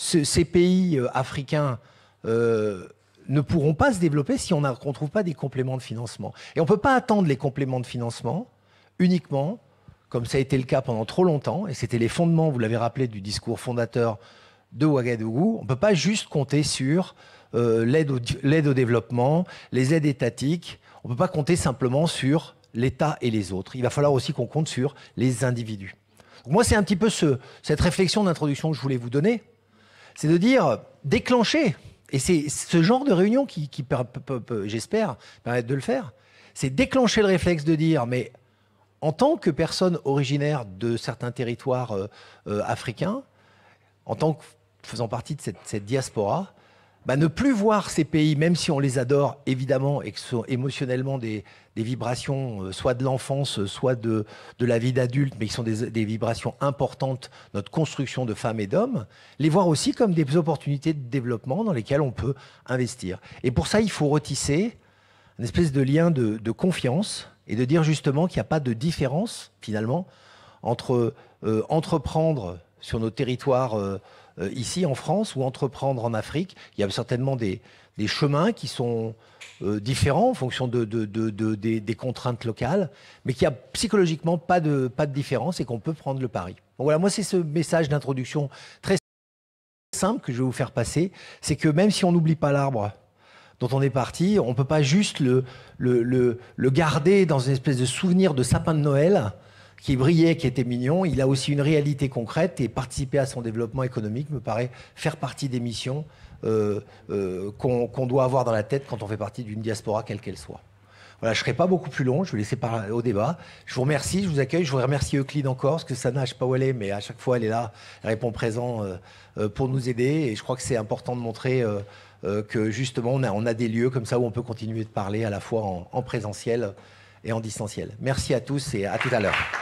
ces pays euh, africains euh, ne pourront pas se développer si on ne trouve pas des compléments de financement. Et on ne peut pas attendre les compléments de financement uniquement, comme ça a été le cas pendant trop longtemps, et c'était les fondements, vous l'avez rappelé, du discours fondateur de Ouagadougou. On ne peut pas juste compter sur euh, l'aide au, développement, les aides étatiques. On ne peut pas compter simplement sur l'État et les autres. Il va falloir aussi qu'on compte sur les individus. moi, c'est un petit peu ce, cette réflexion d'introduction que je voulais vous donner c'est de dire déclencher. Et c'est ce genre de réunion qui, j'espère, permettre de le faire. C'est déclencher le réflexe de dire, mais en tant que personne originaire de certains territoires euh, euh, africains, en tant que faisant partie de cette diaspora, bah, ne plus voir ces pays, même si on les adore évidemment et que sont émotionnellement des, vibrations, euh, soit de l'enfance, euh, soit de, de la vie d'adulte, mais qui sont des, vibrations importantes, notre construction de femmes et d'hommes, les voir aussi comme des opportunités de développement dans lesquelles on peut investir. Et pour ça, il faut retisser une espèce de lien de, confiance et de dire justement qu'il n'y a pas de différence finalement entre euh, entreprendre sur nos territoires euh, euh, ici en France ou entreprendre en Afrique. Il y a certainement des, chemins qui sont euh, différents en fonction des, contraintes locales, mais qu'il n'y a psychologiquement pas de, pas de différence et qu'on peut prendre le pari. voilà, moi c'est ce message d'introduction très simple que je vais vous faire passer, c'est que même si on n'oublie pas l'arbre dont on est parti, on ne peut pas juste le, garder dans une espèce de souvenir de sapin de Noël qui brillait, qui était mignon. Il a aussi une réalité concrète et participer à son développement économique me paraît faire partie des missions euh, euh, qu'on doit avoir dans la tête quand on fait partie d'une diaspora, quelle qu'elle soit. Voilà, je ne serai pas beaucoup plus long, je vais laisser parler au débat. Je vous remercie, je vous accueille, je vous remercie Euclide encore, parce que Sana, je ne sais pas où elle est, mais à chaque fois elle est là, elle répond présent euh, pour nous aider. Et je crois que c'est important de montrer que justement on a, des lieux comme ça où on peut continuer de parler à la fois en présentiel et en distanciel. Merci à tous et à tout à l'heure.